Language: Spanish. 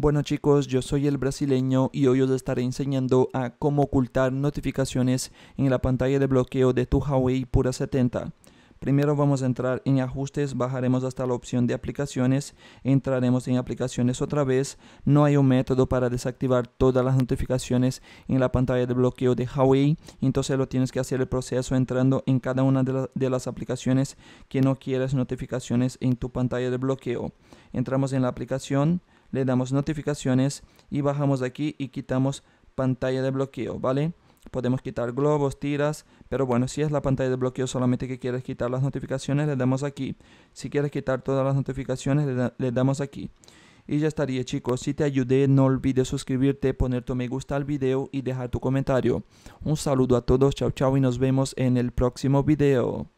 Bueno chicos, yo soy el brasileño y hoy os estaré enseñando a cómo ocultar notificaciones en la pantalla de bloqueo de tu Huawei Pura 70. Primero vamos a entrar en ajustes, bajaremos hasta la opción de aplicaciones, entraremos en aplicaciones otra vez. No hay un método para desactivar todas las notificaciones en la pantalla de bloqueo de Huawei, entonces lo tienes que hacer el proceso entrando en cada una de, las aplicaciones que no quieras notificaciones en tu pantalla de bloqueo. Entramos en la aplicación le damos notificaciones y bajamos aquí y quitamos pantalla de bloqueo, ¿vale? Podemos quitar globos, tiras, pero bueno, si es la pantalla de bloqueo solamente que quieres quitar las notificaciones, le damos aquí. Si quieres quitar todas las notificaciones, le, damos aquí. Y ya estaría chicos, si te ayudé no olvides suscribirte, poner tu me gusta al video y dejar tu comentario. Un saludo a todos, chao chao y nos vemos en el próximo video.